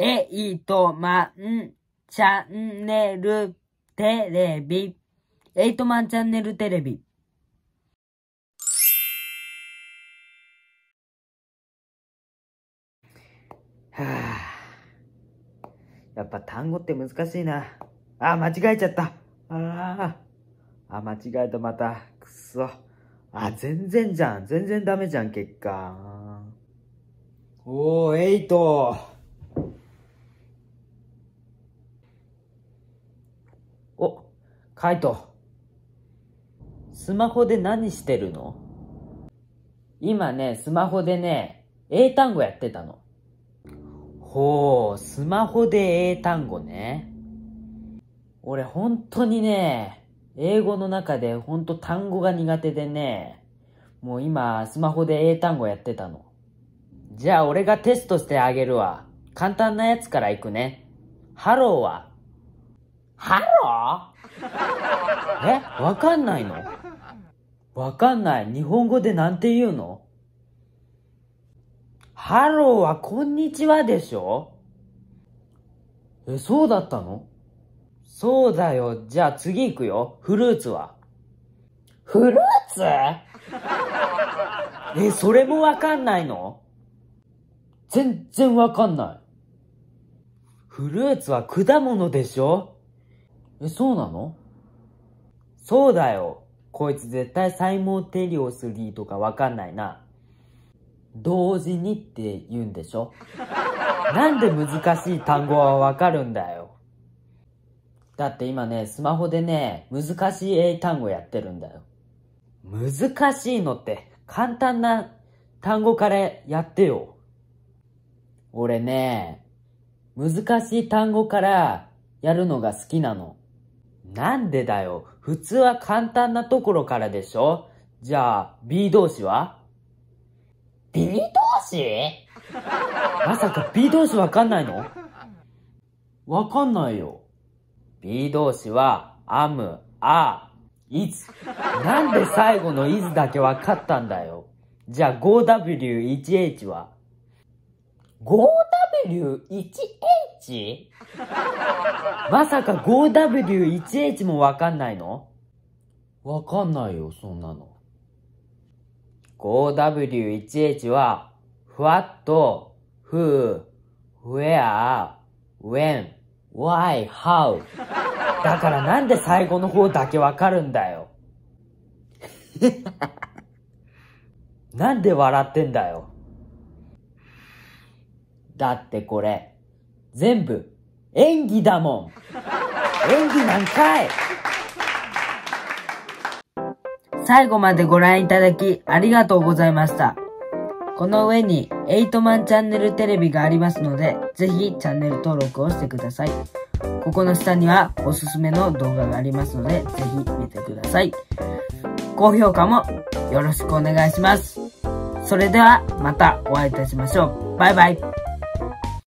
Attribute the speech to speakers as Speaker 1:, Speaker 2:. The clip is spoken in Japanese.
Speaker 1: えいとまんチャンネルテレビ。エイトマンチャンネルテレビ。
Speaker 2: はあ、やっぱ単語って難しいな。あ、間違えちゃった。ああ、間違えたまた。くそ。あ、全然じゃん。全然ダメじゃん、結果。おー、エイト。カイト、スマホで何してるの今ね、スマホでね、英単語やってたの。ほう、スマホで英単語ね。俺本当にね、英語の中で本当単語が苦手でね、もう今スマホで英単語やってたの。じゃあ俺がテストしてあげるわ。簡単なやつからいくね。ハローはハローえわかんないのわかんない。日本語でなんて言うのハローはこんにちはでしょえ、そうだったのそうだよ。じゃあ次行くよ。フルーツは。フルーツえ、それもわかんないの全然わかんない。フルーツは果物でしょえ、そうなのそうだよ。こいつ絶対サイモン・テリオスリーとかわかんないな。同時にって言うんでしょ なんで難しい単語はわかるんだよ。だって今ね、スマホでね、難しい英単語やってるんだよ。難しいのって簡単な単語からやってよ。俺ね、難しい単語からやるのが好きなの。なんでだよ。普通は簡単なところからでしょじゃあ、B 動詞は ?B 動詞まさか B 動詞わかんないのわかんないよ。B 動詞は、アム、ア、イズ。なんで最後のイズだけわかったんだよ。じゃあ 5W1H は ?5W1H? H? まさか 5W1H もわかんないのわかんないよ、そんなの。5W1H は、what, who, where, when, why, how だからなんで最後の方だけわかるんだよ。なんで笑ってんだよ。だってこれ、全部演技だも
Speaker 1: ん演技なんかい最後までご覧いただきありがとうございました。この上に8マンチャンネルテレビがありますので、ぜひチャンネル登録をしてください。ここの下にはおすすめの動画がありますので、ぜひ見てください。高評価もよろしくお願いします。それではまたお会いいたしましょう。バイバイ。